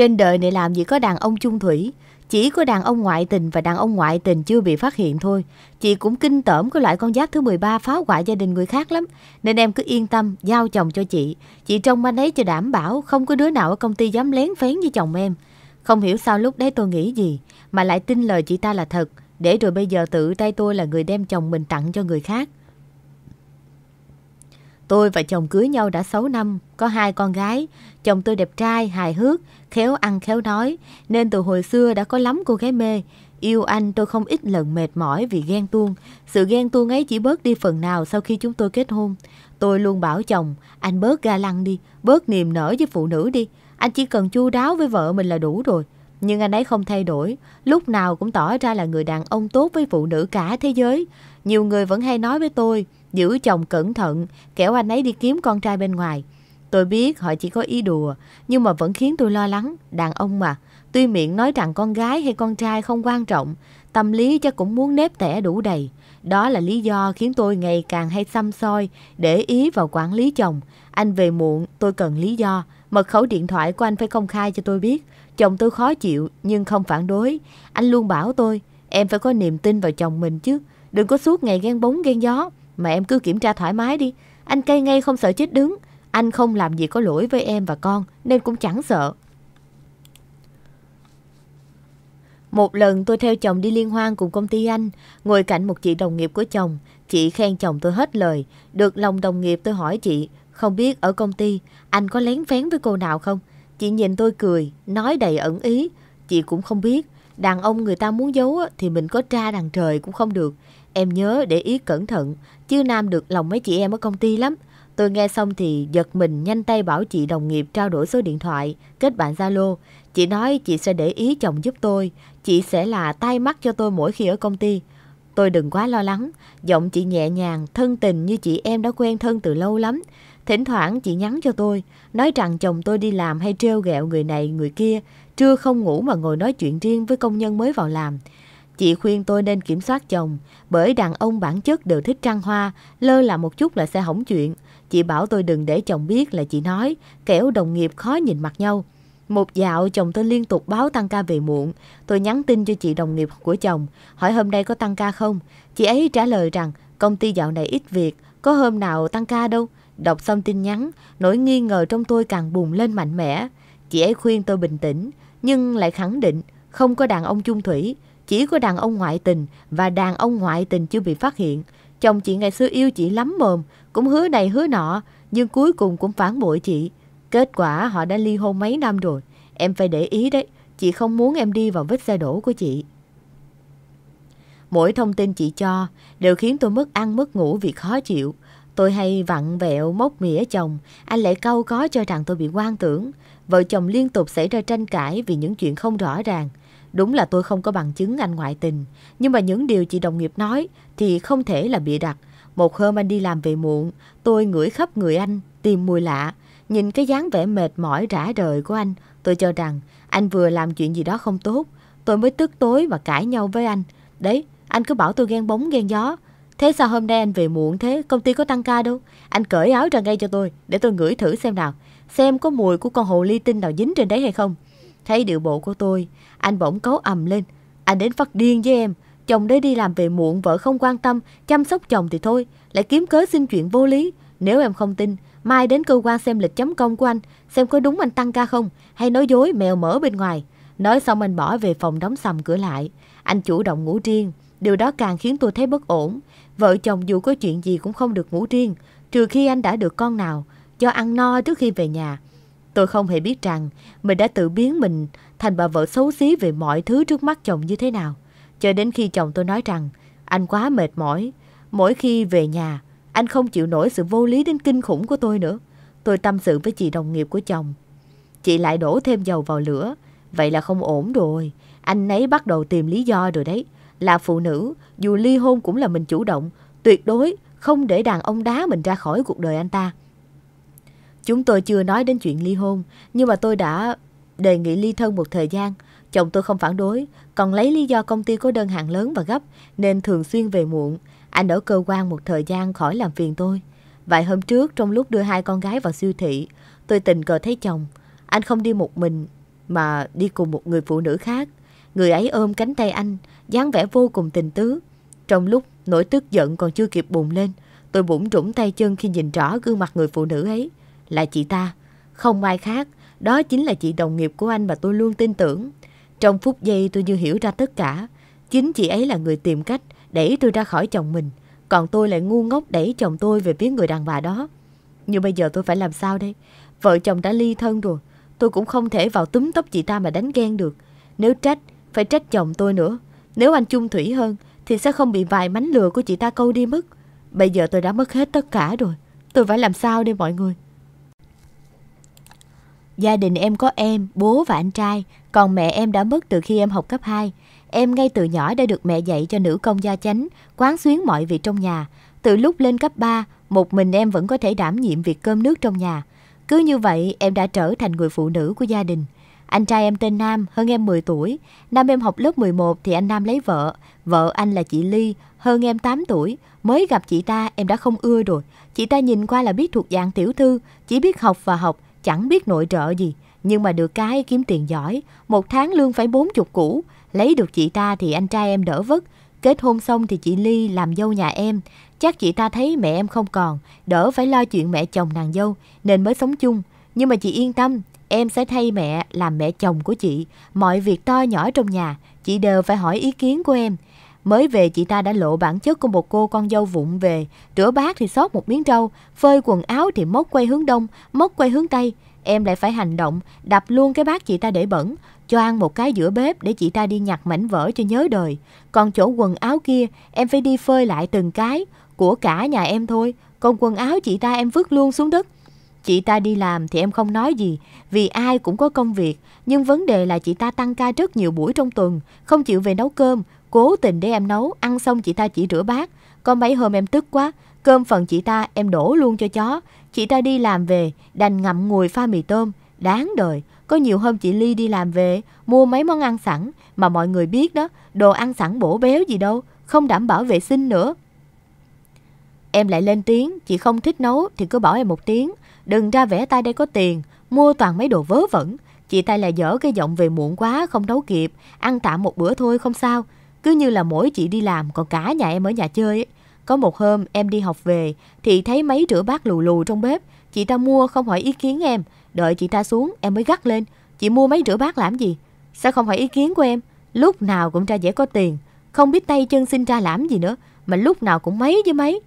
Trên đời này làm gì có đàn ông chung thủy, chỉ có đàn ông ngoại tình và đàn ông ngoại tình chưa bị phát hiện thôi. Chị cũng kinh tởm cái loại con giáp thứ 13 phá hoại gia đình người khác lắm. Nên em cứ yên tâm, giao chồng cho chị. Chị trông anh ấy cho đảm bảo, không có đứa nào ở công ty dám lén phén với chồng em. Không hiểu sao lúc đấy tôi nghĩ gì, mà lại tin lời chị ta là thật. Để rồi bây giờ tự tay tôi là người đem chồng mình tặng cho người khác. Tôi và chồng cưới nhau đã 6 năm, có hai con gái. Chồng tôi đẹp trai, hài hước, khéo ăn khéo nói, nên từ hồi xưa đã có lắm cô gái mê. Yêu anh tôi không ít lần mệt mỏi vì ghen tuông. Sự ghen tuông ấy chỉ bớt đi phần nào sau khi chúng tôi kết hôn. Tôi luôn bảo chồng, anh bớt ga lăng đi, bớt niềm nở với phụ nữ đi. Anh chỉ cần chu đáo với vợ mình là đủ rồi. Nhưng anh ấy không thay đổi, lúc nào cũng tỏ ra là người đàn ông tốt với phụ nữ cả thế giới. Nhiều người vẫn hay nói với tôi, Giữ chồng cẩn thận, kẻo anh ấy đi kiếm con trai bên ngoài. Tôi biết họ chỉ có ý đùa, nhưng mà vẫn khiến tôi lo lắng. Đàn ông mà, tuy miệng nói rằng con gái hay con trai không quan trọng, tâm lý chắc cũng muốn nếp tẻ đủ đầy. Đó là lý do khiến tôi ngày càng hay xăm soi, để ý vào quản lý chồng. Anh về muộn, tôi cần lý do. Mật khẩu điện thoại của anh phải công khai cho tôi biết. Chồng tôi khó chịu, nhưng không phản đối. Anh luôn bảo tôi, em phải có niềm tin vào chồng mình chứ. Đừng có suốt ngày ghen bóng ghen gió. Mà em cứ kiểm tra thoải mái đi. Anh cay ngay không sợ chết đứng. Anh không làm gì có lỗi với em và con nên cũng chẳng sợ. Một lần tôi theo chồng đi liên hoan cùng công ty anh, ngồi cạnh một chị đồng nghiệp của chồng. Chị khen chồng tôi hết lời. Được lòng đồng nghiệp tôi hỏi chị, không biết ở công ty anh có lén phén với cô nào không? Chị nhìn tôi cười, nói đầy ẩn ý. Chị cũng không biết, đàn ông người ta muốn giấu thì mình có tra đàn trời cũng không được. Em nhớ để ý cẩn thận, chứ Nam được lòng mấy chị em ở công ty lắm. Tôi nghe xong thì giật mình nhanh tay bảo chị đồng nghiệp trao đổi số điện thoại, kết bạn Zalo. Chị nói chị sẽ để ý chồng giúp tôi, chị sẽ là tay mắt cho tôi mỗi khi ở công ty. Tôi đừng quá lo lắng, giọng chị nhẹ nhàng, thân tình như chị em đã quen thân từ lâu lắm. Thỉnh thoảng chị nhắn cho tôi, nói rằng chồng tôi đi làm hay trêu ghẹo người này người kia, trưa không ngủ mà ngồi nói chuyện riêng với công nhân mới vào làm. Chị khuyên tôi nên kiểm soát chồng, bởi đàn ông bản chất đều thích trăng hoa, lơ là một chút là sẽ hỏng chuyện. Chị bảo tôi đừng để chồng biết là chị nói, kẻo đồng nghiệp khó nhìn mặt nhau. Một dạo chồng tôi liên tục báo tăng ca về muộn, tôi nhắn tin cho chị đồng nghiệp của chồng, hỏi hôm nay có tăng ca không. Chị ấy trả lời rằng công ty dạo này ít việc, có hôm nào tăng ca đâu. Đọc xong tin nhắn, nỗi nghi ngờ trong tôi càng bùng lên mạnh mẽ. Chị ấy khuyên tôi bình tĩnh, nhưng lại khẳng định không có đàn ông chung thủy, chỉ có đàn ông ngoại tình và đàn ông ngoại tình chưa bị phát hiện. Chồng chị ngày xưa yêu chị lắm mồm, cũng hứa này hứa nọ, nhưng cuối cùng cũng phản bội chị. Kết quả họ đã ly hôn mấy năm rồi. Em phải để ý đấy, chị không muốn em đi vào vết xe đổ của chị. Mỗi thông tin chị cho đều khiến tôi mất ăn mất ngủ vì khó chịu. Tôi hay vặn vẹo móc mỉa chồng, anh lại câu có cho rằng tôi bị quan tưởng. Vợ chồng liên tục xảy ra tranh cãi vì những chuyện không rõ ràng. Đúng là tôi không có bằng chứng anh ngoại tình, nhưng mà những điều chị đồng nghiệp nói thì không thể là bịa đặt. Một hôm anh đi làm về muộn, tôi ngửi khắp người anh, tìm mùi lạ. Nhìn cái dáng vẻ mệt mỏi rã rời của anh, tôi cho rằng anh vừa làm chuyện gì đó không tốt. Tôi mới tức tối và cãi nhau với anh. Đấy, anh cứ bảo tôi ghen bóng ghen gió. Thế sao hôm nay anh về muộn thế, công ty có tăng ca đâu. Anh cởi áo ra ngay cho tôi, để tôi ngửi thử xem nào. Xem có mùi của con hồ ly tinh nào dính trên đấy hay không. Thấy điệu bộ của tôi, anh bỗng cấu ầm lên. Anh đến phát điên với em. Chồng đấy đi làm về muộn, vợ không quan tâm, chăm sóc chồng thì thôi. Lại kiếm cớ xin chuyện vô lý. Nếu em không tin, mai đến cơ quan xem lịch chấm công của anh, xem có đúng anh tăng ca không, hay nói dối mèo mở bên ngoài. Nói xong anh bỏ về phòng đóng sầm cửa lại. Anh chủ động ngủ riêng. Điều đó càng khiến tôi thấy bất ổn. Vợ chồng dù có chuyện gì cũng không được ngủ riêng, trừ khi anh đã được con nào, cho ăn no trước khi về nhà. Tôi không hề biết rằng mình đã tự biến mình thành bà vợ xấu xí về mọi thứ trước mắt chồng như thế nào. Cho đến khi chồng tôi nói rằng anh quá mệt mỏi. Mỗi khi về nhà, anh không chịu nổi sự vô lý đến kinh khủng của tôi nữa. Tôi tâm sự với chị đồng nghiệp của chồng. Chị lại đổ thêm dầu vào lửa. Vậy là không ổn rồi. Anh ấy bắt đầu tìm lý do rồi đấy. Là phụ nữ, dù ly hôn cũng là mình chủ động, tuyệt đối không để đàn ông đá mình ra khỏi cuộc đời anh ta. Chúng tôi chưa nói đến chuyện ly hôn, nhưng mà tôi đã đề nghị ly thân một thời gian. Chồng tôi không phản đối, còn lấy lý do công ty có đơn hàng lớn và gấp nên thường xuyên về muộn. Anh ở cơ quan một thời gian khỏi làm phiền tôi. Vài hôm trước trong lúc đưa hai con gái vào siêu thị, tôi tình cờ thấy chồng. Anh không đi một mình mà đi cùng một người phụ nữ khác. Người ấy ôm cánh tay anh, dáng vẻ vô cùng tình tứ. Trong lúc nỗi tức giận còn chưa kịp bùng lên, tôi bủng rủng tay chân khi nhìn rõ gương mặt người phụ nữ ấy. Là chị ta, không ai khác, đó chính là chị đồng nghiệp của anh mà tôi luôn tin tưởng. Trong phút giây tôi như hiểu ra tất cả, chính chị ấy là người tìm cách đẩy tôi ra khỏi chồng mình, còn tôi lại ngu ngốc đẩy chồng tôi về phía người đàn bà đó. Nhưng bây giờ tôi phải làm sao đây? Vợ chồng đã ly thân rồi, tôi cũng không thể vào túm tóc chị ta mà đánh ghen được. Nếu trách, phải trách chồng tôi nữa. Nếu anh chung thủy hơn, thì sẽ không bị vài mánh lừa của chị ta câu đi mất. Bây giờ tôi đã mất hết tất cả rồi. Tôi phải làm sao đây mọi người? Gia đình em có em, bố và anh trai, còn mẹ em đã mất từ khi em học cấp 2. Em ngay từ nhỏ đã được mẹ dạy cho nữ công gia chánh, quán xuyến mọi việc trong nhà. Từ lúc lên cấp 3, một mình em vẫn có thể đảm nhiệm việc cơm nước trong nhà. Cứ như vậy, em đã trở thành người phụ nữ của gia đình. Anh trai em tên Nam, hơn em 10 tuổi. Năm em học lớp 11 thì anh Nam lấy vợ. Vợ anh là chị Ly, hơn em 8 tuổi. Mới gặp chị ta, em đã không ưa rồi. Chị ta nhìn qua là biết thuộc dạng tiểu thư, chỉ biết học và học Chẳng biết nội trợ gì, nhưng mà được cái kiếm tiền giỏi, một tháng lương phải bốn chục củ. Lấy được chị ta thì anh trai em đỡ vất, kết hôn xong thì chị Ly làm dâu nhà em. Chắc chị ta thấy mẹ em không còn, đỡ phải lo chuyện mẹ chồng nàng dâu, nên mới sống chung. Nhưng mà chị yên tâm, em sẽ thay mẹ làm mẹ chồng của chị. Mọi việc to nhỏ trong nhà, chị đều phải hỏi ý kiến của em. Mới về chị ta đã lộ bản chất của một cô con dâu vụng về, rửa bát thì xót một miếng rau, phơi quần áo thì móc quay hướng đông, móc quay hướng tây. Em lại phải hành động, đập luôn cái bát chị ta để bẩn, cho ăn một cái giữa bếp để chị ta đi nhặt mảnh vỡ cho nhớ đời. Còn chỗ quần áo kia, em phải đi phơi lại từng cái, của cả nhà em thôi. Còn quần áo chị ta em vứt luôn xuống đất. Chị ta đi làm thì em không nói gì, vì ai cũng có công việc. Nhưng vấn đề là chị ta tăng ca rất nhiều buổi trong tuần, không chịu về nấu cơm, Cố tình để em nấu, ăn xong chị ta chỉ rửa bát. Có mấy hôm em tức quá, cơm phần chị ta em đổ luôn cho chó. Chị ta đi làm về, đành ngậm ngùi pha mì tôm. Đáng đời, có nhiều hôm chị Ly đi làm về, mua mấy món ăn sẵn mà mọi người biết đó, đồ ăn sẵn bổ béo gì đâu, không đảm bảo vệ sinh nữa. Em lại lên tiếng, chị không thích nấu thì cứ bỏ em một tiếng. Đừng ra vẻ tay đây có tiền, mua toàn mấy đồ vớ vẩn. Chị tay là dở cái giọng về muộn quá, không nấu kịp, ăn tạm một bữa thôi không sao. Cứ như là mỗi chị đi làm còn cả nhà em ở nhà chơi ấy. Có một hôm em đi học về thì thấy mấy rửa bát lù lù trong bếp. Chị ta mua không hỏi ý kiến em. Đợi chị ta xuống em mới gắt lên. Chị mua mấy rửa bát làm gì? Sao không hỏi ý kiến của em? Lúc nào cũng ra dễ có tiền. Không biết tay chân xin ra làm gì nữa. Mà lúc nào cũng mấy với mấy.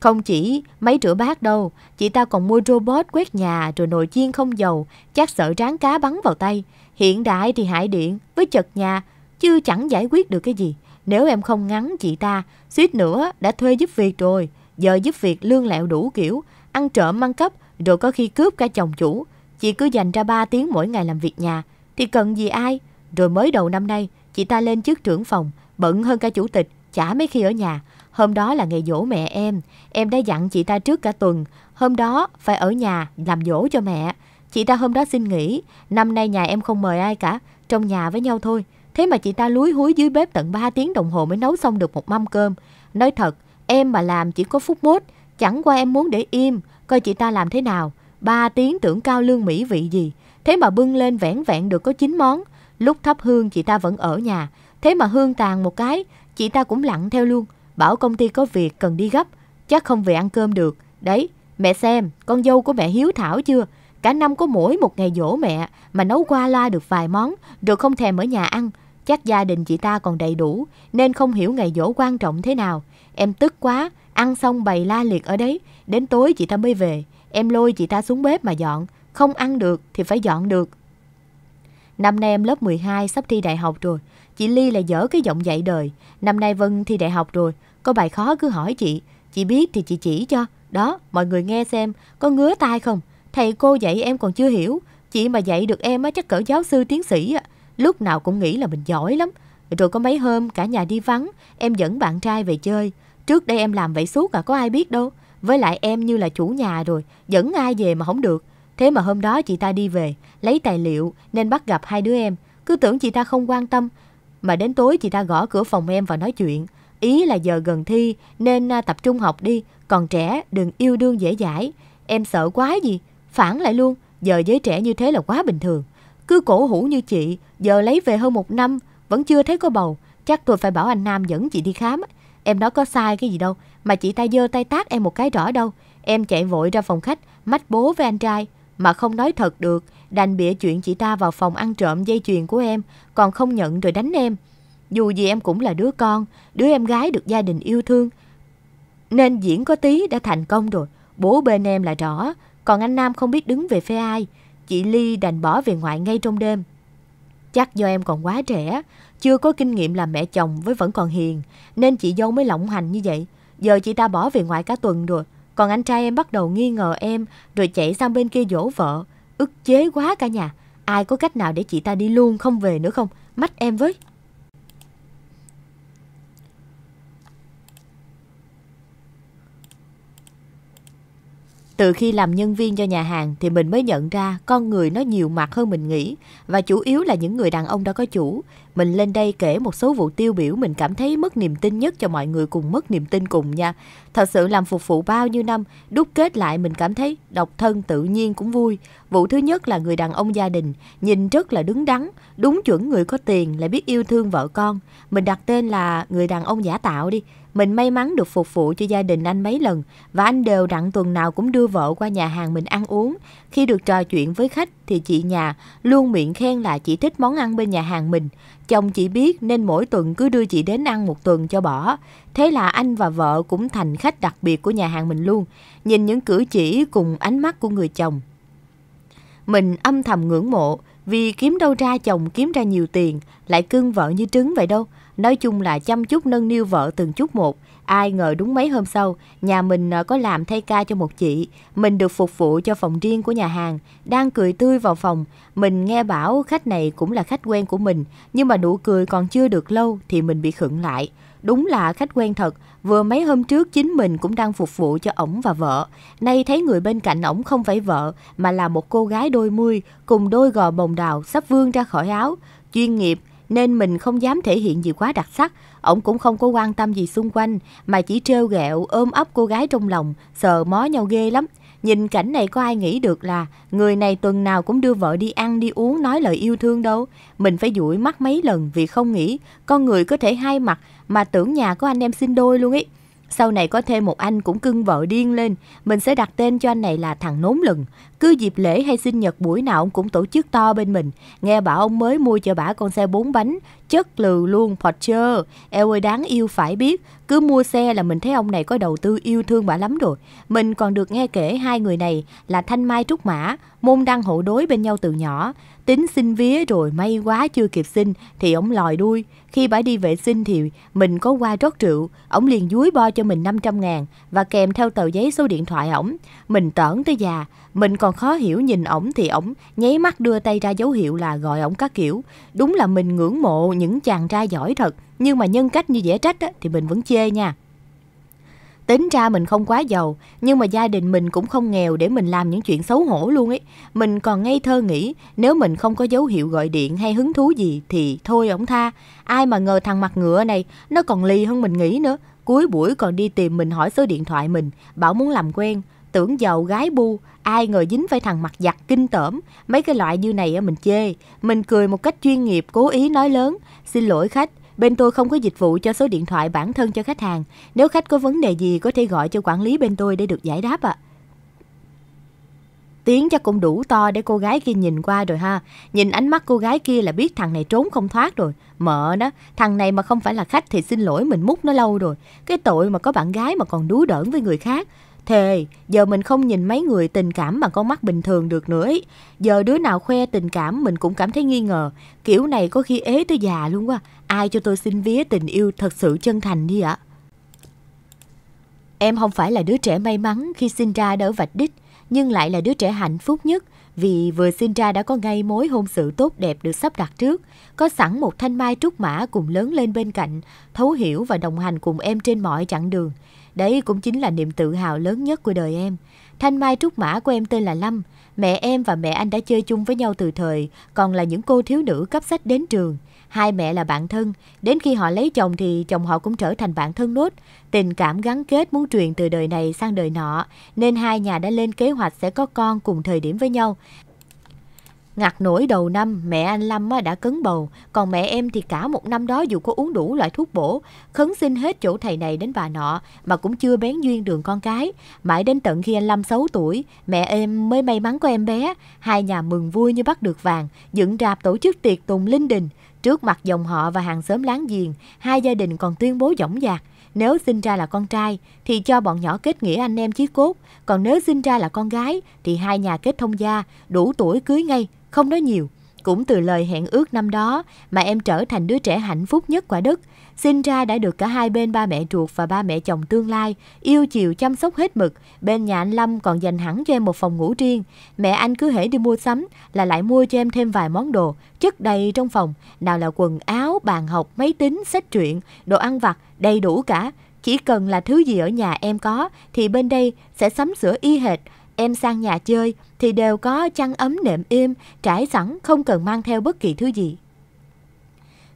Không chỉ mấy rửa bát đâu, chị ta còn mua robot quét nhà rồi nồi chiên không dầu, chắc sợ ráng cá bắn vào tay. Hiện đại thì hại điện, với chật nhà chứ chẳng giải quyết được cái gì. Nếu em không ngắn chị ta, suýt nữa đã thuê giúp việc rồi, giờ giúp việc lương lẹo đủ kiểu, ăn trộm ăn cắp, rồi có khi cướp cả chồng chủ. Chị cứ dành ra 3 tiếng mỗi ngày làm việc nhà, thì cần gì ai? Rồi mới đầu năm nay, chị ta lên chức trưởng phòng, bận hơn cả chủ tịch, chả mấy khi ở nhà. Hôm đó là ngày dỗ mẹ em, em đã dặn chị ta trước cả tuần, hôm đó phải ở nhà làm dỗ cho mẹ. Chị ta hôm đó xin nghỉ, năm nay nhà em không mời ai cả, trong nhà với nhau thôi. Thế mà chị ta lúi húi dưới bếp tận 3 tiếng đồng hồ mới nấu xong được một mâm cơm. Nói thật, em mà làm chỉ có phút mốt, chẳng qua em muốn để im, coi chị ta làm thế nào. 3 tiếng tưởng cao lương mỹ vị gì, thế mà bưng lên vẻn vẹn được có 9 món. Lúc thắp hương chị ta vẫn ở nhà, thế mà hương tàn một cái, chị ta cũng lặng theo luôn, bảo công ty có việc cần đi gấp, chắc không về ăn cơm được. Đấy, mẹ xem, con dâu của mẹ hiếu thảo chưa? Cả năm có mỗi một ngày dỗ mẹ mà nấu qua loa được vài món rồi không thèm ở nhà ăn, Chắc gia đình chị ta còn đầy đủ nên không hiểu ngày dỗ quan trọng thế nào. Em tức quá, ăn xong bày la liệt ở đấy. Đến tối chị ta mới về. Em lôi chị ta xuống bếp mà dọn. Không ăn được thì phải dọn được. Năm nay em lớp 12 sắp thi đại học rồi. Chị Ly lại dở cái giọng dạy đời. Năm nay Vân thi đại học rồi. Có bài khó cứ hỏi chị. Chị biết thì chị chỉ cho. Đó, mọi người nghe xem. Có ngứa tai không? Thầy cô dạy em còn chưa hiểu. Chị mà dạy được em á chắc cỡ giáo sư tiến sĩ á lúc nào cũng nghĩ là mình giỏi lắm. Rồi có mấy hôm cả nhà đi vắng, em dẫn bạn trai về chơi. Trước đây em làm vậy suốt cả à, có ai biết đâu. Với lại em như là chủ nhà rồi, dẫn ai về mà không được. Thế mà hôm đó chị ta đi về, lấy tài liệu nên bắt gặp hai đứa em. Cứ tưởng chị ta không quan tâm, mà đến tối chị ta gõ cửa phòng em và nói chuyện. Ý là giờ gần thi nên à, tập trung học đi, còn trẻ đừng yêu đương dễ dãi. Em sợ quá gì, phản lại luôn, giờ giới trẻ như thế là quá bình thường. Cứ cổ hủ như chị, giờ lấy về hơn một năm, vẫn chưa thấy có bầu. Chắc tôi phải bảo anh Nam dẫn chị đi khám. Em nói có sai cái gì đâu, mà chị ta dơ tay tát em một cái rõ đâu. Em chạy vội ra phòng khách, mách bố với anh trai. Mà không nói thật được, đành bịa chuyện chị ta vào phòng ăn trộm dây chuyền của em, còn không nhận rồi đánh em. Dù gì em cũng là đứa con, đứa em gái được gia đình yêu thương. Nên diễn có tí đã thành công rồi, bố bên em là rõ, còn anh Nam không biết đứng về phe ai chị Ly đành bỏ về ngoại ngay trong đêm. Chắc do em còn quá trẻ, chưa có kinh nghiệm làm mẹ chồng với vẫn còn hiền, nên chị dâu mới lộng hành như vậy. Giờ chị ta bỏ về ngoại cả tuần rồi, còn anh trai em bắt đầu nghi ngờ em rồi chạy sang bên kia dỗ vợ. Ức chế quá cả nhà, ai có cách nào để chị ta đi luôn không về nữa không? Mách em với. Từ khi làm nhân viên cho nhà hàng thì mình mới nhận ra con người nó nhiều mặt hơn mình nghĩ và chủ yếu là những người đàn ông đó có chủ. Mình lên đây kể một số vụ tiêu biểu mình cảm thấy mất niềm tin nhất cho mọi người cùng mất niềm tin cùng nha. Thật sự làm phục vụ bao nhiêu năm, đúc kết lại mình cảm thấy độc thân tự nhiên cũng vui. Vụ thứ nhất là người đàn ông gia đình, nhìn rất là đứng đắn, đúng chuẩn người có tiền lại biết yêu thương vợ con. Mình đặt tên là người đàn ông giả tạo đi mình may mắn được phục vụ cho gia đình anh mấy lần và anh đều đặn tuần nào cũng đưa vợ qua nhà hàng mình ăn uống. Khi được trò chuyện với khách thì chị nhà luôn miệng khen là chị thích món ăn bên nhà hàng mình. Chồng chị biết nên mỗi tuần cứ đưa chị đến ăn một tuần cho bỏ. Thế là anh và vợ cũng thành khách đặc biệt của nhà hàng mình luôn. Nhìn những cử chỉ cùng ánh mắt của người chồng. Mình âm thầm ngưỡng mộ vì kiếm đâu ra chồng kiếm ra nhiều tiền, lại cưng vợ như trứng vậy đâu. Nói chung là chăm chút nâng niu vợ từng chút một. Ai ngờ đúng mấy hôm sau, nhà mình ờ, có làm thay ca cho một chị. Mình được phục vụ cho phòng riêng của nhà hàng, đang cười tươi vào phòng. Mình nghe bảo khách này cũng là khách quen của mình, nhưng mà nụ cười còn chưa được lâu thì mình bị khựng lại. Đúng là khách quen thật, vừa mấy hôm trước chính mình cũng đang phục vụ cho ổng và vợ. Nay thấy người bên cạnh ổng không phải vợ mà là một cô gái đôi mươi cùng đôi gò bồng đào sắp vương ra khỏi áo. Chuyên nghiệp, nên mình không dám thể hiện gì quá đặc sắc. Ổng cũng không có quan tâm gì xung quanh, mà chỉ trêu ghẹo ôm ấp cô gái trong lòng, sờ mó nhau ghê lắm. Nhìn cảnh này có ai nghĩ được là người này tuần nào cũng đưa vợ đi ăn đi uống nói lời yêu thương đâu. Mình phải dụi mắt mấy lần vì không nghĩ con người có thể hai mặt mà tưởng nhà có anh em sinh đôi luôn ấy. Sau này có thêm một anh cũng cưng vợ điên lên, mình sẽ đặt tên cho anh này là thằng nốn lừng. Cứ dịp lễ hay sinh nhật buổi nào ông cũng tổ chức to bên mình. Nghe bảo ông mới mua cho bà con xe bốn bánh, chất lừ luôn Porsche. Eo ơi đáng yêu phải biết, cứ mua xe là mình thấy ông này có đầu tư yêu thương bà lắm rồi. Mình còn được nghe kể hai người này là Thanh Mai Trúc Mã, môn đăng hộ đối bên nhau từ nhỏ. Tính xin vía rồi may quá chưa kịp xin thì ổng lòi đuôi. Khi bả đi vệ sinh thì mình có qua rót rượu, ổng liền dúi bo cho mình 500 ngàn và kèm theo tờ giấy số điện thoại ổng. Mình tởn tới già, mình còn khó hiểu nhìn ổng thì ổng nháy mắt đưa tay ra dấu hiệu là gọi ổng các kiểu. Đúng là mình ngưỡng mộ những chàng trai giỏi thật, nhưng mà nhân cách như dễ trách thì mình vẫn chê nha tính ra mình không quá giàu nhưng mà gia đình mình cũng không nghèo để mình làm những chuyện xấu hổ luôn ấy mình còn ngây thơ nghĩ nếu mình không có dấu hiệu gọi điện hay hứng thú gì thì thôi ổng tha ai mà ngờ thằng mặt ngựa này nó còn lì hơn mình nghĩ nữa cuối buổi còn đi tìm mình hỏi số điện thoại mình bảo muốn làm quen tưởng giàu gái bu ai ngờ dính phải thằng mặt giặt kinh tởm mấy cái loại như này mình chê mình cười một cách chuyên nghiệp cố ý nói lớn xin lỗi khách Bên tôi không có dịch vụ cho số điện thoại bản thân cho khách hàng. Nếu khách có vấn đề gì có thể gọi cho quản lý bên tôi để được giải đáp ạ. À. Tiếng chắc cũng đủ to để cô gái kia nhìn qua rồi ha. Nhìn ánh mắt cô gái kia là biết thằng này trốn không thoát rồi. Mợ đó, thằng này mà không phải là khách thì xin lỗi mình mút nó lâu rồi. Cái tội mà có bạn gái mà còn đú đỡn với người khác. Thề, giờ mình không nhìn mấy người tình cảm bằng con mắt bình thường được nữa ấy. Giờ đứa nào khoe tình cảm mình cũng cảm thấy nghi ngờ. Kiểu này có khi ế tới già luôn quá ai cho tôi xin vía tình yêu thật sự chân thành đi ạ. Em không phải là đứa trẻ may mắn khi sinh ra đỡ vạch đích, nhưng lại là đứa trẻ hạnh phúc nhất vì vừa sinh ra đã có ngay mối hôn sự tốt đẹp được sắp đặt trước, có sẵn một thanh mai trúc mã cùng lớn lên bên cạnh, thấu hiểu và đồng hành cùng em trên mọi chặng đường. Đấy cũng chính là niềm tự hào lớn nhất của đời em. Thanh mai trúc mã của em tên là Lâm, mẹ em và mẹ anh đã chơi chung với nhau từ thời, còn là những cô thiếu nữ cấp sách đến trường. Hai mẹ là bạn thân, đến khi họ lấy chồng thì chồng họ cũng trở thành bạn thân nốt. Tình cảm gắn kết muốn truyền từ đời này sang đời nọ, nên hai nhà đã lên kế hoạch sẽ có con cùng thời điểm với nhau. Ngặt nổi đầu năm, mẹ anh Lâm đã cấn bầu, còn mẹ em thì cả một năm đó dù có uống đủ loại thuốc bổ, khấn xin hết chỗ thầy này đến bà nọ mà cũng chưa bén duyên đường con cái. Mãi đến tận khi anh Lâm 6 tuổi, mẹ em mới may mắn có em bé, hai nhà mừng vui như bắt được vàng, dựng rạp tổ chức tiệc tùng linh đình. Trước mặt dòng họ và hàng xóm láng giềng, hai gia đình còn tuyên bố dõng dạc. Nếu sinh ra là con trai thì cho bọn nhỏ kết nghĩa anh em chí cốt, còn nếu sinh ra là con gái thì hai nhà kết thông gia, đủ tuổi cưới ngay, không nói nhiều. Cũng từ lời hẹn ước năm đó mà em trở thành đứa trẻ hạnh phúc nhất quả đất. Sinh ra đã được cả hai bên ba mẹ ruột và ba mẹ chồng tương lai, yêu chiều chăm sóc hết mực. Bên nhà anh Lâm còn dành hẳn cho em một phòng ngủ riêng. Mẹ anh cứ hễ đi mua sắm là lại mua cho em thêm vài món đồ, chất đầy trong phòng. Nào là quần áo, bàn học, máy tính, sách truyện, đồ ăn vặt, đầy đủ cả. Chỉ cần là thứ gì ở nhà em có thì bên đây sẽ sắm sửa y hệt Em sang nhà chơi thì đều có chăn ấm nệm êm, trải sẵn không cần mang theo bất kỳ thứ gì.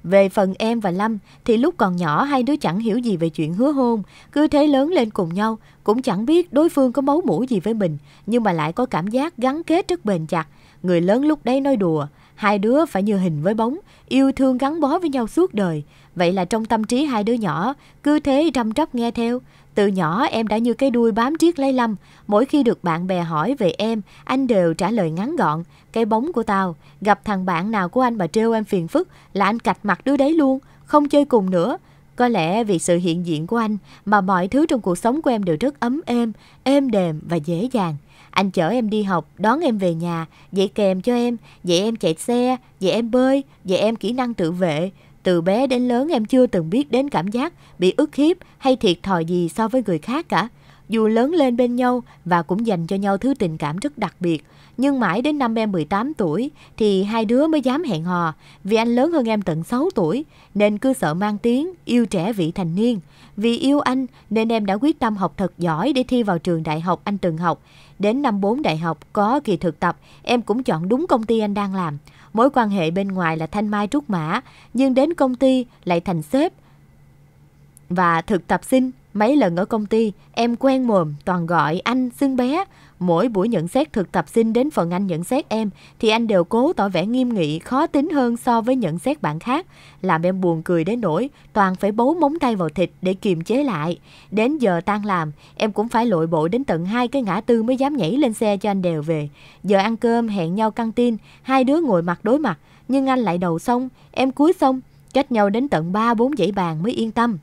Về phần em và Lâm thì lúc còn nhỏ hai đứa chẳng hiểu gì về chuyện hứa hôn, cứ thế lớn lên cùng nhau, cũng chẳng biết đối phương có máu mủ gì với mình, nhưng mà lại có cảm giác gắn kết rất bền chặt. Người lớn lúc đấy nói đùa, hai đứa phải như hình với bóng, yêu thương gắn bó với nhau suốt đời. Vậy là trong tâm trí hai đứa nhỏ, cứ thế răm rắp nghe theo, từ nhỏ em đã như cái đuôi bám triết lấy Lâm, mỗi khi được bạn bè hỏi về em, anh đều trả lời ngắn gọn, cái bóng của tao, gặp thằng bạn nào của anh mà trêu em phiền phức là anh cạch mặt đứa đấy luôn, không chơi cùng nữa. Có lẽ vì sự hiện diện của anh mà mọi thứ trong cuộc sống của em đều rất ấm êm, êm đềm và dễ dàng. Anh chở em đi học, đón em về nhà, dạy kèm cho em, dạy em chạy xe, dạy em bơi, dạy em kỹ năng tự vệ, từ bé đến lớn em chưa từng biết đến cảm giác bị ức hiếp hay thiệt thòi gì so với người khác cả. Dù lớn lên bên nhau và cũng dành cho nhau thứ tình cảm rất đặc biệt, nhưng mãi đến năm em 18 tuổi thì hai đứa mới dám hẹn hò vì anh lớn hơn em tận 6 tuổi nên cứ sợ mang tiếng yêu trẻ vị thành niên. Vì yêu anh nên em đã quyết tâm học thật giỏi để thi vào trường đại học anh từng học. Đến năm 4 đại học có kỳ thực tập em cũng chọn đúng công ty anh đang làm. Mối quan hệ bên ngoài là thanh mai trúc mã, nhưng đến công ty lại thành sếp và thực tập sinh mấy lần ở công ty em quen mồm toàn gọi anh xưng bé Mỗi buổi nhận xét thực tập sinh đến phần anh nhận xét em thì anh đều cố tỏ vẻ nghiêm nghị, khó tính hơn so với nhận xét bạn khác, làm em buồn cười đến nỗi toàn phải bấu móng tay vào thịt để kiềm chế lại. Đến giờ tan làm, em cũng phải lội bộ đến tận hai cái ngã tư mới dám nhảy lên xe cho anh đều về. Giờ ăn cơm hẹn nhau căng tin, hai đứa ngồi mặt đối mặt, nhưng anh lại đầu xong, em cuối xong, cách nhau đến tận ba bốn dãy bàn mới yên tâm.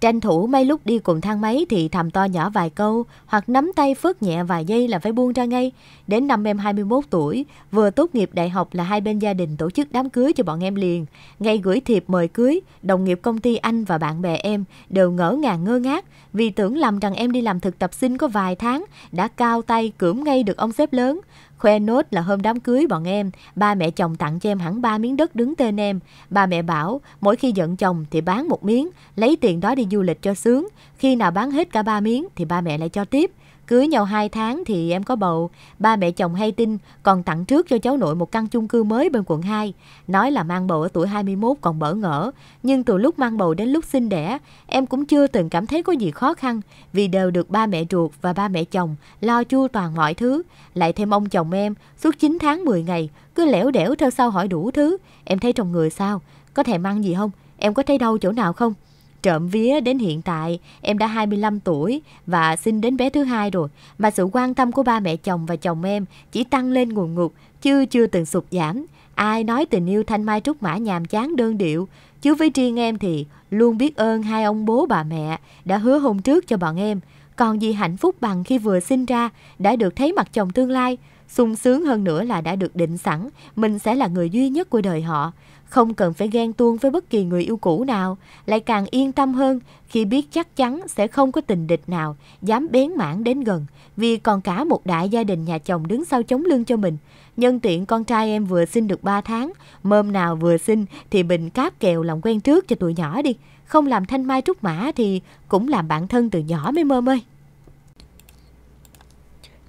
Tranh thủ mấy lúc đi cùng thang máy thì thầm to nhỏ vài câu hoặc nắm tay phớt nhẹ vài giây là phải buông ra ngay. Đến năm em 21 tuổi, vừa tốt nghiệp đại học là hai bên gia đình tổ chức đám cưới cho bọn em liền. Ngay gửi thiệp mời cưới, đồng nghiệp công ty anh và bạn bè em đều ngỡ ngàng ngơ ngác vì tưởng lầm rằng em đi làm thực tập sinh có vài tháng đã cao tay cưỡng ngay được ông sếp lớn. Khoe nốt là hôm đám cưới bọn em, ba mẹ chồng tặng cho em hẳn ba miếng đất đứng tên em. Ba mẹ bảo, mỗi khi giận chồng thì bán một miếng, lấy tiền đó đi du lịch cho sướng. Khi nào bán hết cả ba miếng thì ba mẹ lại cho tiếp. Cưới nhau 2 tháng thì em có bầu, ba mẹ chồng hay tin, còn tặng trước cho cháu nội một căn chung cư mới bên quận 2. Nói là mang bầu ở tuổi 21 còn bỡ ngỡ, nhưng từ lúc mang bầu đến lúc sinh đẻ, em cũng chưa từng cảm thấy có gì khó khăn, vì đều được ba mẹ ruột và ba mẹ chồng lo chu toàn mọi thứ. Lại thêm ông chồng em, suốt 9 tháng 10 ngày, cứ lẻo đẻo theo sau hỏi đủ thứ. Em thấy trong người sao? Có thèm ăn gì không? Em có thấy đau chỗ nào không? Trộm vía đến hiện tại, em đã 25 tuổi và sinh đến bé thứ hai rồi, mà sự quan tâm của ba mẹ chồng và chồng em chỉ tăng lên nguồn ngục, chứ chưa từng sụt giảm. Ai nói tình yêu thanh mai trúc mã nhàm chán đơn điệu, chứ với riêng em thì luôn biết ơn hai ông bố bà mẹ đã hứa hôn trước cho bọn em. Còn gì hạnh phúc bằng khi vừa sinh ra, đã được thấy mặt chồng tương lai, sung sướng hơn nữa là đã được định sẵn, mình sẽ là người duy nhất của đời họ không cần phải ghen tuông với bất kỳ người yêu cũ nào, lại càng yên tâm hơn khi biết chắc chắn sẽ không có tình địch nào dám bén mảng đến gần, vì còn cả một đại gia đình nhà chồng đứng sau chống lưng cho mình. Nhân tiện con trai em vừa sinh được 3 tháng, mơm nào vừa sinh thì mình cáp kèo lòng quen trước cho tụi nhỏ đi, không làm thanh mai trúc mã thì cũng làm bạn thân từ nhỏ mới mơm ơi.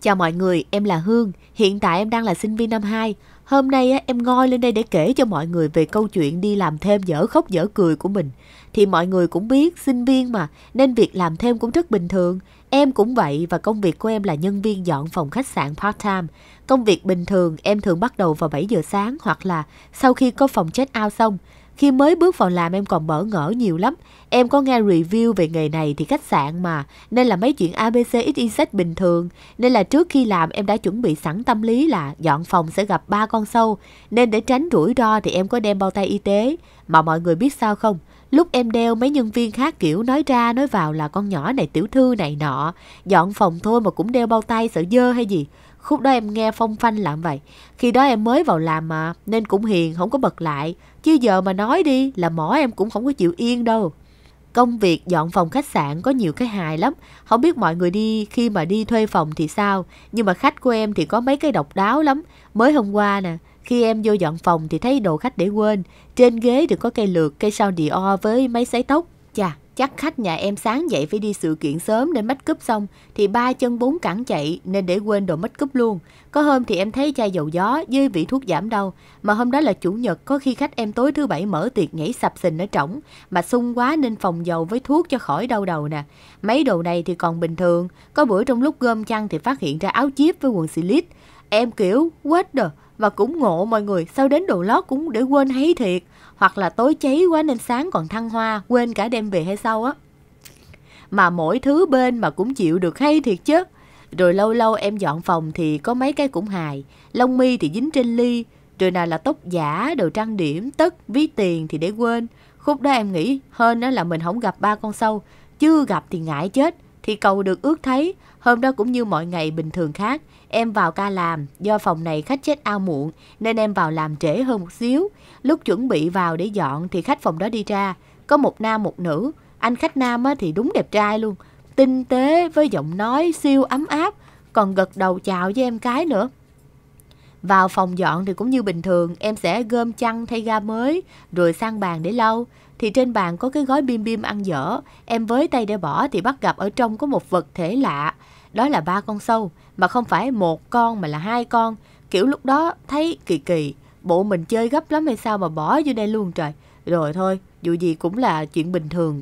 Chào mọi người, em là Hương, hiện tại em đang là sinh viên năm 2, Hôm nay á, em ngoi lên đây để kể cho mọi người về câu chuyện đi làm thêm dở khóc dở cười của mình. Thì mọi người cũng biết, sinh viên mà, nên việc làm thêm cũng rất bình thường. Em cũng vậy và công việc của em là nhân viên dọn phòng khách sạn part-time. Công việc bình thường em thường bắt đầu vào 7 giờ sáng hoặc là sau khi có phòng check-out xong. Khi mới bước vào làm em còn bỡ ngỡ nhiều lắm. Em có nghe review về nghề này thì khách sạn mà, nên là mấy chuyện ABC XYZ bình thường. Nên là trước khi làm em đã chuẩn bị sẵn tâm lý là dọn phòng sẽ gặp ba con sâu. Nên để tránh rủi ro thì em có đem bao tay y tế. Mà mọi người biết sao không? Lúc em đeo mấy nhân viên khác kiểu nói ra nói vào là con nhỏ này tiểu thư này nọ. Dọn phòng thôi mà cũng đeo bao tay sợ dơ hay gì. Khúc đó em nghe phong phanh làm vậy. Khi đó em mới vào làm mà, nên cũng hiền, không có bật lại. Chứ giờ mà nói đi là mỏ em cũng không có chịu yên đâu. Công việc dọn phòng khách sạn có nhiều cái hài lắm. Không biết mọi người đi khi mà đi thuê phòng thì sao. Nhưng mà khách của em thì có mấy cái độc đáo lắm. Mới hôm qua nè, khi em vô dọn phòng thì thấy đồ khách để quên. Trên ghế được có cây lược, cây sao Dior với máy sấy tóc. Chà, Chắc khách nhà em sáng dậy phải đi sự kiện sớm nên make up xong thì ba chân bốn cẳng chạy nên để quên đồ make up luôn. Có hôm thì em thấy chai dầu gió với vị thuốc giảm đau, mà hôm đó là chủ nhật có khi khách em tối thứ bảy mở tiệc nhảy sập sình ở trỏng mà sung quá nên phòng dầu với thuốc cho khỏi đau đầu nè. Mấy đồ này thì còn bình thường, có bữa trong lúc gom chăn thì phát hiện ra áo chip với quần xì lít Em kiểu, what the, và cũng ngộ mọi người, sao đến đồ lót cũng để quên hay thiệt hoặc là tối cháy quá nên sáng còn thăng hoa quên cả đem về hay sao á mà mỗi thứ bên mà cũng chịu được hay thiệt chứ rồi lâu lâu em dọn phòng thì có mấy cái cũng hài lông mi thì dính trên ly rồi nào là tóc giả đồ trang điểm tất ví tiền thì để quên khúc đó em nghĩ hơn đó là mình không gặp ba con sâu chưa gặp thì ngại chết thì cầu được ước thấy Hôm đó cũng như mọi ngày bình thường khác, em vào ca làm, do phòng này khách chết ao muộn nên em vào làm trễ hơn một xíu. Lúc chuẩn bị vào để dọn thì khách phòng đó đi ra, có một nam một nữ, anh khách nam thì đúng đẹp trai luôn, tinh tế với giọng nói siêu ấm áp, còn gật đầu chào với em cái nữa. Vào phòng dọn thì cũng như bình thường, em sẽ gom chăn thay ga mới, rồi sang bàn để lau. Thì trên bàn có cái gói bim bim ăn dở, em với tay để bỏ thì bắt gặp ở trong có một vật thể lạ. Đó là ba con sâu, mà không phải một con mà là hai con. Kiểu lúc đó thấy kỳ kỳ, bộ mình chơi gấp lắm hay sao mà bỏ vô đây luôn trời. Rồi thôi, dù gì cũng là chuyện bình thường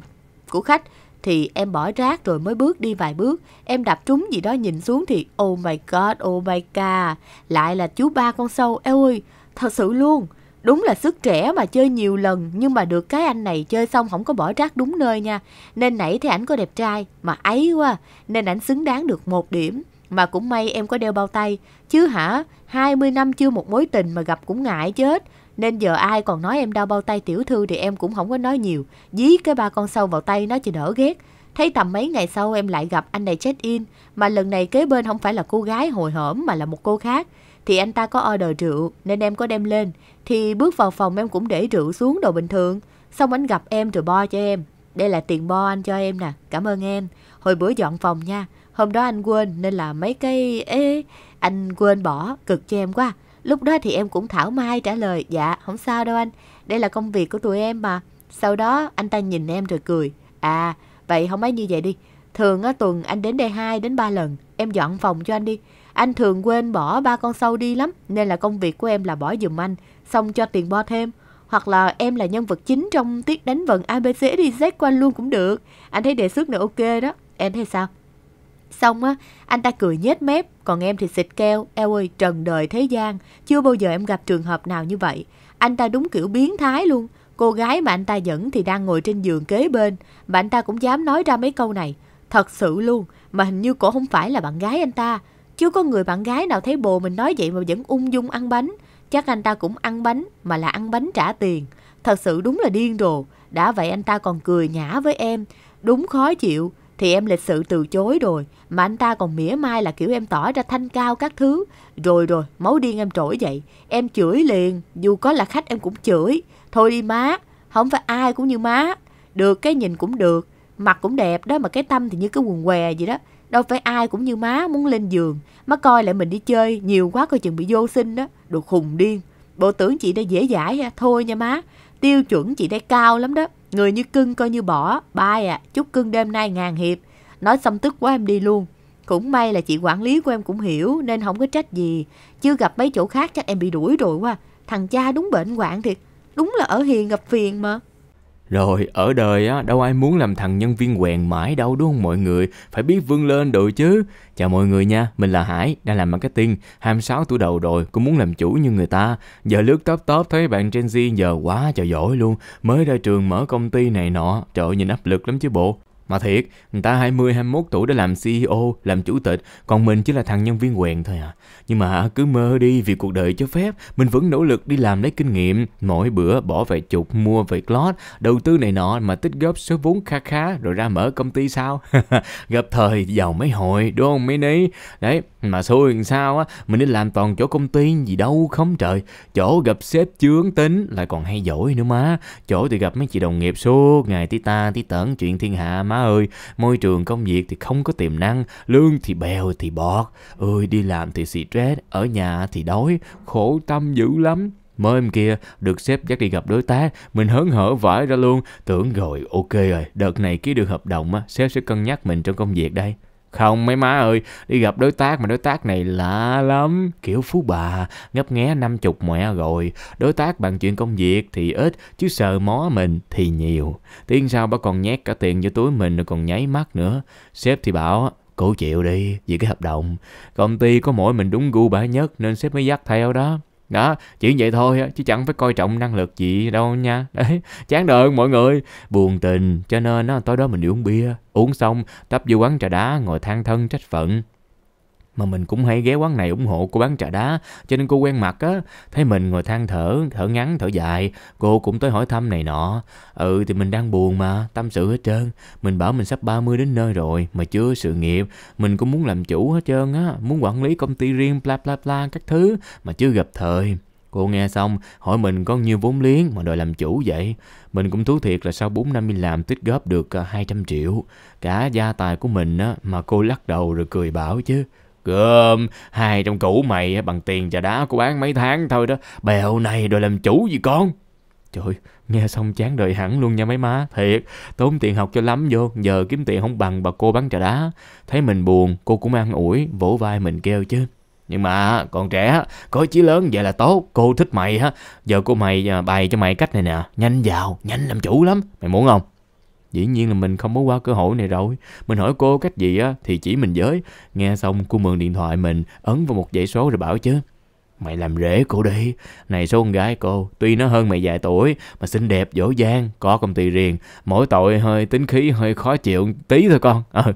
của khách, thì em bỏ rác rồi mới bước đi vài bước. Em đạp trúng gì đó nhìn xuống thì oh my god, oh my god, lại là chú ba con sâu. Eo ơi, thật sự luôn. Đúng là sức trẻ mà chơi nhiều lần Nhưng mà được cái anh này chơi xong không có bỏ rác đúng nơi nha Nên nãy thì ảnh có đẹp trai Mà ấy quá Nên ảnh xứng đáng được một điểm Mà cũng may em có đeo bao tay Chứ hả 20 năm chưa một mối tình mà gặp cũng ngại chết nên giờ ai còn nói em đau bao tay tiểu thư thì em cũng không có nói nhiều. Dí cái ba con sâu vào tay nó chỉ đỡ ghét. Thấy tầm mấy ngày sau em lại gặp anh này check in, mà lần này kế bên không phải là cô gái hồi hởm mà là một cô khác. Thì anh ta có order rượu nên em có đem lên. Thì bước vào phòng em cũng để rượu xuống đồ bình thường. Xong anh gặp em rồi bo cho em. Đây là tiền bo anh cho em nè, cảm ơn em. Hồi bữa dọn phòng nha, hôm đó anh quên nên là mấy cây Ê, anh quên bỏ, cực cho em quá. Lúc đó thì em cũng thảo mai trả lời, dạ, không sao đâu anh, đây là công việc của tụi em mà. Sau đó anh ta nhìn em rồi cười, à, vậy không ấy như vậy đi. Thường á, tuần anh đến đây 2 đến 3 lần, em dọn phòng cho anh đi. Anh thường quên bỏ ba con sâu đi lắm, nên là công việc của em là bỏ giùm anh, xong cho tiền bo thêm. Hoặc là em là nhân vật chính trong tiết đánh vần ABCDZ của anh luôn cũng được. Anh thấy đề xuất này ok đó, em thấy sao? Xong á, anh ta cười nhếch mép, còn em thì xịt keo. Eo ơi, trần đời thế gian, chưa bao giờ em gặp trường hợp nào như vậy. Anh ta đúng kiểu biến thái luôn. Cô gái mà anh ta dẫn thì đang ngồi trên giường kế bên, mà anh ta cũng dám nói ra mấy câu này. Thật sự luôn, mà hình như cổ không phải là bạn gái anh ta. Chưa có người bạn gái nào thấy bồ mình nói vậy mà vẫn ung dung ăn bánh. Chắc anh ta cũng ăn bánh, mà là ăn bánh trả tiền. Thật sự đúng là điên rồ. Đã vậy anh ta còn cười nhã với em. Đúng khó chịu, thì em lịch sự từ chối rồi mà anh ta còn mỉa mai là kiểu em tỏ ra thanh cao các thứ rồi rồi máu điên em trỗi dậy em chửi liền dù có là khách em cũng chửi thôi đi má không phải ai cũng như má được cái nhìn cũng được mặt cũng đẹp đó mà cái tâm thì như cái quần què vậy đó đâu phải ai cũng như má muốn lên giường má coi lại mình đi chơi nhiều quá coi chừng bị vô sinh đó đồ khùng điên bộ tưởng chị đã dễ dãi ha thôi nha má tiêu chuẩn chị đây cao lắm đó Người như cưng coi như bỏ, bye à, chúc cưng đêm nay ngàn hiệp. Nói xong tức quá em đi luôn. Cũng may là chị quản lý của em cũng hiểu nên không có trách gì. Chưa gặp mấy chỗ khác chắc em bị đuổi rồi quá. Thằng cha đúng bệnh hoạn thiệt. Đúng là ở hiền gặp phiền mà. Rồi, ở đời á, đâu ai muốn làm thằng nhân viên quèn mãi đâu đúng không mọi người? Phải biết vươn lên được chứ. Chào mọi người nha, mình là Hải, đang làm marketing, 26 tuổi đầu rồi, cũng muốn làm chủ như người ta. Giờ lướt top top thấy bạn Gen Z giờ quá trời giỏi luôn, mới ra trường mở công ty này nọ, trời ơi, nhìn áp lực lắm chứ bộ. Mà thiệt, người ta 20, 21 tuổi đã làm CEO, làm chủ tịch, còn mình chỉ là thằng nhân viên quèn thôi à. Nhưng mà cứ mơ đi vì cuộc đời cho phép, mình vẫn nỗ lực đi làm lấy kinh nghiệm, mỗi bữa bỏ vài chục, mua vài lót, đầu tư này nọ mà tích góp số vốn kha khá rồi ra mở công ty sao? Gặp thời giàu mấy hồi, đúng không mấy ní? Đấy, mà xui sao á, mình đi làm toàn chỗ công ty gì đâu không trời. Chỗ gặp sếp chướng tính lại còn hay dỗi nữa má. Chỗ thì gặp mấy chị đồng nghiệp suốt ngày tí ta tí tởn chuyện thiên hạ má ơi, môi trường công việc thì không có tiềm năng, lương thì bèo thì bọt, ơi đi làm thì stress, ở nhà thì đói, khổ tâm dữ lắm. Mới em kia được sếp dắt đi gặp đối tác, mình hớn hở vãi ra luôn, tưởng rồi ok rồi, đợt này ký được hợp đồng á, sếp sẽ cân nhắc mình trong công việc đây. Không mấy má ơi, đi gặp đối tác mà đối tác này lạ lắm, kiểu phú bà, ngấp nghé năm chục mẹ rồi. Đối tác bàn chuyện công việc thì ít, chứ sợ mó mình thì nhiều. Tiếng sau bà còn nhét cả tiền vô túi mình rồi còn nháy mắt nữa. Sếp thì bảo, cô chịu đi, vì cái hợp đồng. Công ty có mỗi mình đúng gu bà nhất nên sếp mới dắt theo đó đó chỉ vậy thôi chứ chẳng phải coi trọng năng lực gì đâu nha đấy chán đời ơn mọi người buồn tình cho nên đó, tối đó mình đi uống bia uống xong tấp vô quán trà đá ngồi than thân trách phận mà mình cũng hay ghé quán này ủng hộ cô bán trà đá cho nên cô quen mặt á thấy mình ngồi than thở thở ngắn thở dài cô cũng tới hỏi thăm này nọ ừ thì mình đang buồn mà tâm sự hết trơn mình bảo mình sắp 30 đến nơi rồi mà chưa sự nghiệp mình cũng muốn làm chủ hết trơn á muốn quản lý công ty riêng bla bla bla các thứ mà chưa gặp thời Cô nghe xong, hỏi mình có nhiêu vốn liếng mà đòi làm chủ vậy? Mình cũng thú thiệt là sau 4 năm đi làm tích góp được 200 à, triệu. Cả gia tài của mình á, mà cô lắc đầu rồi cười bảo chứ. Gớm, hai trong cũ mày bằng tiền trà đá của bán mấy tháng thôi đó. Bèo này đòi làm chủ gì con? Trời nghe xong chán đời hẳn luôn nha mấy má. Thiệt, tốn tiền học cho lắm vô, giờ kiếm tiền không bằng bà cô bán trà đá. Thấy mình buồn, cô cũng an ủi, vỗ vai mình kêu chứ. Nhưng mà còn trẻ, có chí lớn vậy là tốt, cô thích mày á. Giờ cô mày à, bày cho mày cách này nè, nhanh vào, nhanh làm chủ lắm. Mày muốn không? Dĩ nhiên là mình không có qua cơ hội này rồi. Mình hỏi cô cách gì á thì chỉ mình giới Nghe xong cô mượn điện thoại mình ấn vào một dãy số rồi bảo chứ. Mày làm rễ cô đi. Này số con gái cô, tuy nó hơn mày vài tuổi mà xinh đẹp, dỗ dang, có công ty riêng. Mỗi tội hơi tính khí hơi khó chịu tí thôi con. Ờ. À.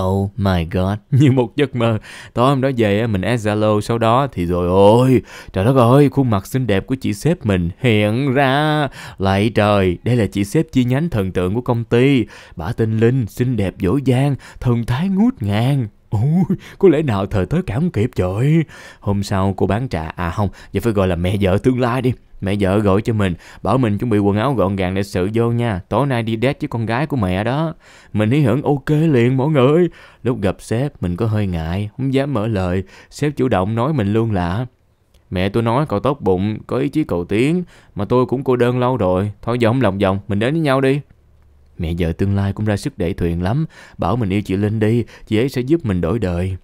Oh my god, như một giấc mơ. Tối hôm đó về mình add Zalo sau đó thì rồi ôi, trời đất ơi, khuôn mặt xinh đẹp của chị sếp mình hiện ra. Lạy trời, đây là chị sếp chi nhánh thần tượng của công ty. Bả tinh linh, xinh đẹp dỗ dang, thần thái ngút ngàn. Ôi, có lẽ nào thời tới cảm kịp trời Hôm sau cô bán trà, à không, vậy phải gọi là mẹ vợ tương lai đi Mẹ vợ gọi cho mình, bảo mình chuẩn bị quần áo gọn gàng để sự vô nha. Tối nay đi date với con gái của mẹ đó. Mình hí hưởng ok liền mọi người. Lúc gặp sếp, mình có hơi ngại, không dám mở lời. Sếp chủ động nói mình luôn lạ Mẹ tôi nói cậu tốt bụng, có ý chí cầu tiến, mà tôi cũng cô đơn lâu rồi. Thôi giờ không lòng vòng, mình đến với nhau đi. Mẹ vợ tương lai cũng ra sức để thuyền lắm, bảo mình yêu chị Linh đi, chị ấy sẽ giúp mình đổi đời.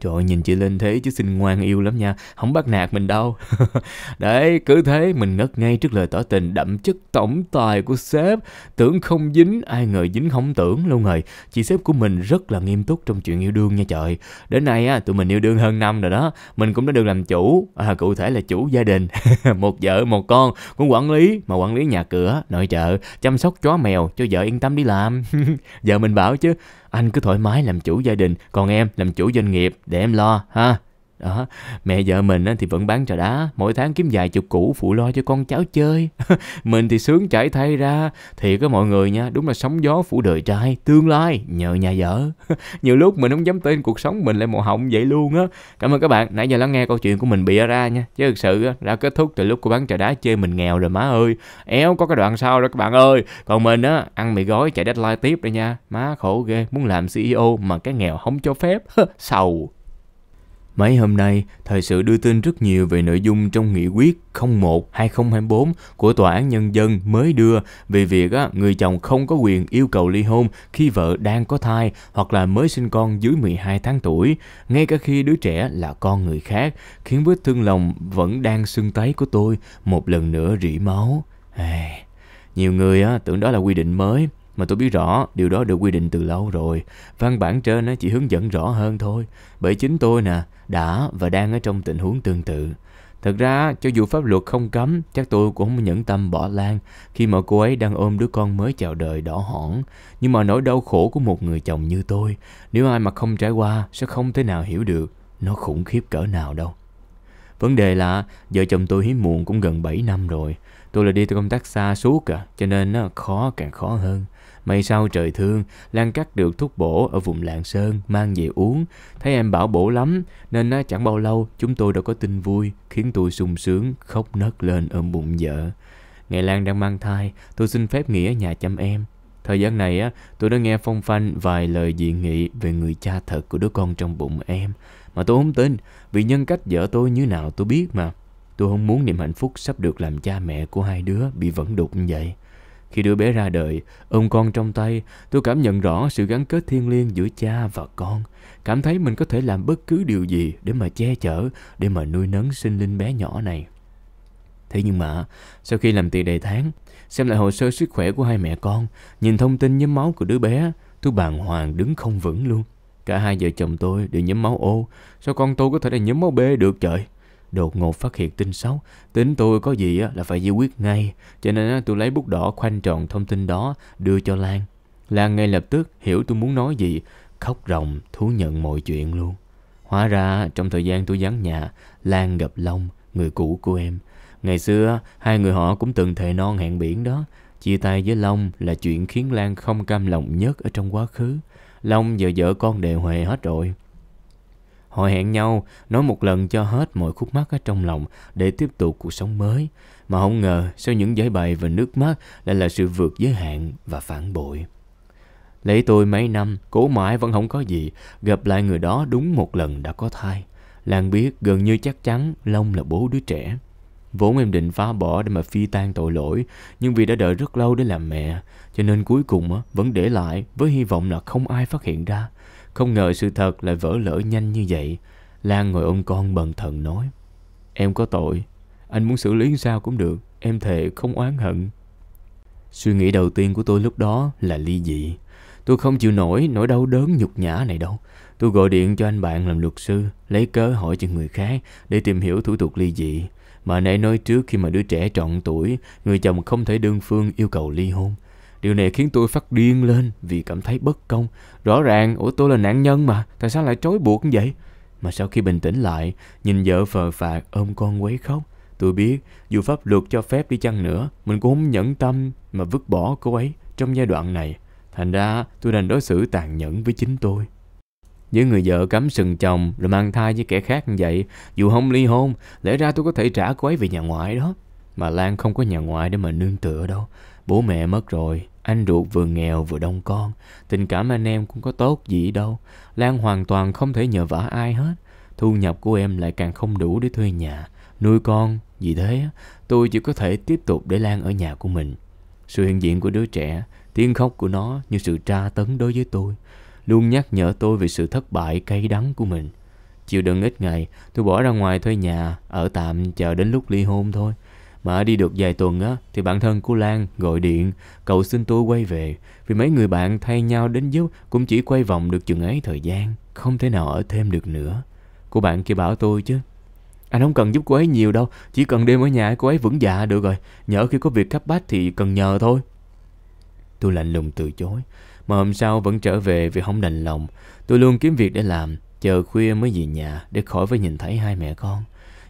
Trời ơi, nhìn chị lên thế chứ xinh ngoan yêu lắm nha, không bắt nạt mình đâu. Đấy, cứ thế mình ngất ngay trước lời tỏ tình đậm chất tổng tài của sếp. Tưởng không dính, ai ngờ dính không tưởng luôn rồi. Chị sếp của mình rất là nghiêm túc trong chuyện yêu đương nha trời. Đến nay á, tụi mình yêu đương hơn năm rồi đó. Mình cũng đã được làm chủ, à, cụ thể là chủ gia đình. một vợ, một con, cũng quản lý, mà quản lý nhà cửa, nội trợ, chăm sóc chó mèo cho vợ yên tâm đi làm. vợ mình bảo chứ, anh cứ thoải mái làm chủ gia đình, còn em làm chủ doanh nghiệp để em lo ha đó mẹ vợ mình thì vẫn bán trà đá mỗi tháng kiếm vài chục củ phụ lo cho con cháu chơi mình thì sướng chảy thay ra thì có mọi người nha đúng là sóng gió phủ đời trai tương lai nhờ nhà vợ nhiều lúc mình không dám tin cuộc sống mình lại màu hồng vậy luôn á cảm ơn các bạn nãy giờ lắng nghe câu chuyện của mình bịa ra nha chứ thực sự đã kết thúc từ lúc cô bán trà đá chơi mình nghèo rồi má ơi éo có cái đoạn sau đó các bạn ơi còn mình á ăn mì gói chạy deadline tiếp đây nha má khổ ghê muốn làm ceo mà cái nghèo không cho phép sầu Mấy hôm nay, thời sự đưa tin rất nhiều về nội dung trong nghị quyết 01-2024 của Tòa án Nhân dân mới đưa về việc á, người chồng không có quyền yêu cầu ly hôn khi vợ đang có thai hoặc là mới sinh con dưới 12 tháng tuổi, ngay cả khi đứa trẻ là con người khác, khiến vết thương lòng vẫn đang sưng tấy của tôi một lần nữa rỉ máu. À, nhiều người á, tưởng đó là quy định mới, mà tôi biết rõ điều đó được quy định từ lâu rồi Văn bản trên nó chỉ hướng dẫn rõ hơn thôi Bởi chính tôi nè Đã và đang ở trong tình huống tương tự Thật ra cho dù pháp luật không cấm Chắc tôi cũng không nhẫn tâm bỏ Lan Khi mà cô ấy đang ôm đứa con mới chào đời đỏ hỏn Nhưng mà nỗi đau khổ của một người chồng như tôi Nếu ai mà không trải qua Sẽ không thể nào hiểu được Nó khủng khiếp cỡ nào đâu Vấn đề là vợ chồng tôi hiếm muộn cũng gần 7 năm rồi Tôi là đi công tác xa suốt à Cho nên nó khó càng khó hơn May sao trời thương, Lan cắt được thuốc bổ ở vùng Lạng Sơn, mang về uống. Thấy em bảo bổ lắm, nên nó chẳng bao lâu chúng tôi đã có tin vui, khiến tôi sung sướng, khóc nấc lên ôm bụng vợ. Ngày Lan đang mang thai, tôi xin phép nghỉ ở nhà chăm em. Thời gian này á, tôi đã nghe phong phanh vài lời dị nghị về người cha thật của đứa con trong bụng em. Mà tôi không tin, vì nhân cách vợ tôi như nào tôi biết mà. Tôi không muốn niềm hạnh phúc sắp được làm cha mẹ của hai đứa bị vẫn đục như vậy. Khi đứa bé ra đời, ôm con trong tay, tôi cảm nhận rõ sự gắn kết thiêng liêng giữa cha và con. Cảm thấy mình có thể làm bất cứ điều gì để mà che chở, để mà nuôi nấng sinh linh bé nhỏ này. Thế nhưng mà, sau khi làm tiền đầy tháng, xem lại hồ sơ sức khỏe của hai mẹ con, nhìn thông tin nhóm máu của đứa bé, tôi bàng hoàng đứng không vững luôn. Cả hai vợ chồng tôi đều nhóm máu ô, sao con tôi có thể là nhóm máu B được trời? Đột ngột phát hiện tin xấu Tính tôi có gì là phải giải quyết ngay Cho nên tôi lấy bút đỏ khoanh tròn thông tin đó Đưa cho Lan Lan ngay lập tức hiểu tôi muốn nói gì Khóc ròng thú nhận mọi chuyện luôn Hóa ra trong thời gian tôi vắng nhà Lan gặp Long Người cũ của em Ngày xưa hai người họ cũng từng thề non hẹn biển đó Chia tay với Long là chuyện khiến Lan không cam lòng nhất ở trong quá khứ Long giờ vợ con đề huề hết rồi Họ hẹn nhau nói một lần cho hết mọi khúc mắc ở trong lòng để tiếp tục cuộc sống mới. Mà không ngờ sau những giải bày và nước mắt lại là sự vượt giới hạn và phản bội. Lấy tôi mấy năm, cố mãi vẫn không có gì, gặp lại người đó đúng một lần đã có thai. Lan biết gần như chắc chắn Long là bố đứa trẻ. Vốn em định phá bỏ để mà phi tan tội lỗi, nhưng vì đã đợi rất lâu để làm mẹ, cho nên cuối cùng vẫn để lại với hy vọng là không ai phát hiện ra. Không ngờ sự thật lại vỡ lỡ nhanh như vậy. Lan ngồi ôm con bần thần nói. Em có tội. Anh muốn xử lý sao cũng được. Em thề không oán hận. Suy nghĩ đầu tiên của tôi lúc đó là ly dị. Tôi không chịu nổi nỗi đau đớn nhục nhã này đâu. Tôi gọi điện cho anh bạn làm luật sư, lấy cớ hỏi cho người khác để tìm hiểu thủ tục ly dị. Mà nãy nói trước khi mà đứa trẻ trọn tuổi, người chồng không thể đơn phương yêu cầu ly hôn. Điều này khiến tôi phát điên lên vì cảm thấy bất công. Rõ ràng, ủa tôi là nạn nhân mà, tại sao lại trói buộc như vậy? Mà sau khi bình tĩnh lại, nhìn vợ phờ phạt ôm con quấy khóc, tôi biết dù pháp luật cho phép đi chăng nữa, mình cũng không nhẫn tâm mà vứt bỏ cô ấy trong giai đoạn này. Thành ra tôi đành đối xử tàn nhẫn với chính tôi. Với người vợ cắm sừng chồng rồi mang thai với kẻ khác như vậy, dù không ly hôn, lẽ ra tôi có thể trả cô ấy về nhà ngoại đó. Mà Lan không có nhà ngoại để mà nương tựa đâu. Bố mẹ mất rồi, anh ruột vừa nghèo vừa đông con, tình cảm anh em cũng có tốt gì đâu. Lan hoàn toàn không thể nhờ vả ai hết. Thu nhập của em lại càng không đủ để thuê nhà, nuôi con. Vì thế, tôi chỉ có thể tiếp tục để Lan ở nhà của mình. Sự hiện diện của đứa trẻ, tiếng khóc của nó như sự tra tấn đối với tôi, luôn nhắc nhở tôi về sự thất bại cay đắng của mình. Chịu đựng ít ngày, tôi bỏ ra ngoài thuê nhà, ở tạm chờ đến lúc ly hôn thôi – mà đi được vài tuần á, thì bạn thân của Lan gọi điện, cầu xin tôi quay về. Vì mấy người bạn thay nhau đến giúp cũng chỉ quay vòng được chừng ấy thời gian, không thể nào ở thêm được nữa. Cô bạn kia bảo tôi chứ. Anh không cần giúp cô ấy nhiều đâu, chỉ cần đêm ở nhà cô ấy vững dạ được rồi. Nhỡ khi có việc cấp bách thì cần nhờ thôi. Tôi lạnh lùng từ chối, mà hôm sau vẫn trở về vì không đành lòng. Tôi luôn kiếm việc để làm, chờ khuya mới về nhà để khỏi phải nhìn thấy hai mẹ con.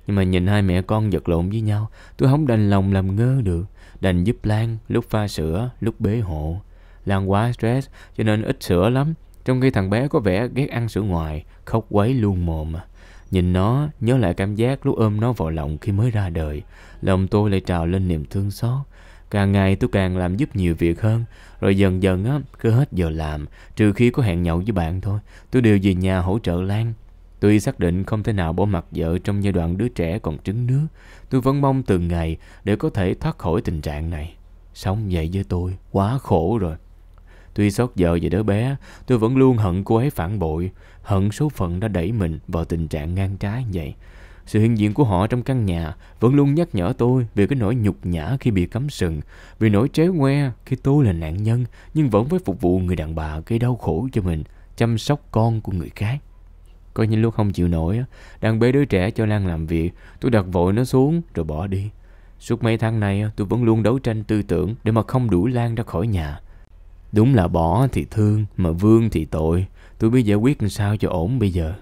Nhưng mà nhìn hai mẹ con giật lộn với nhau, tôi không đành lòng làm ngơ được. Đành giúp Lan lúc pha sữa, lúc bế hộ. Lan quá stress cho nên ít sữa lắm. Trong khi thằng bé có vẻ ghét ăn sữa ngoài, khóc quấy luôn mồm. Nhìn nó, nhớ lại cảm giác lúc ôm nó vào lòng khi mới ra đời. Lòng tôi lại trào lên niềm thương xót. Càng ngày tôi càng làm giúp nhiều việc hơn Rồi dần dần á, cứ hết giờ làm Trừ khi có hẹn nhậu với bạn thôi Tôi đều về nhà hỗ trợ Lan Tuy xác định không thể nào bỏ mặt vợ trong giai đoạn đứa trẻ còn trứng nước, tôi vẫn mong từng ngày để có thể thoát khỏi tình trạng này. Sống vậy với tôi, quá khổ rồi. Tuy xót vợ và đứa bé, tôi vẫn luôn hận cô ấy phản bội, hận số phận đã đẩy mình vào tình trạng ngang trái như vậy. Sự hiện diện của họ trong căn nhà vẫn luôn nhắc nhở tôi về cái nỗi nhục nhã khi bị cấm sừng, về nỗi tréo ngoe khi tôi là nạn nhân nhưng vẫn phải phục vụ người đàn bà gây đau khổ cho mình, chăm sóc con của người khác. Coi như lúc không chịu nổi Đang bế đứa trẻ cho Lan làm việc Tôi đặt vội nó xuống rồi bỏ đi Suốt mấy tháng nay tôi vẫn luôn đấu tranh tư tưởng Để mà không đuổi Lan ra khỏi nhà Đúng là bỏ thì thương Mà vương thì tội Tôi biết giải quyết làm sao cho ổn bây giờ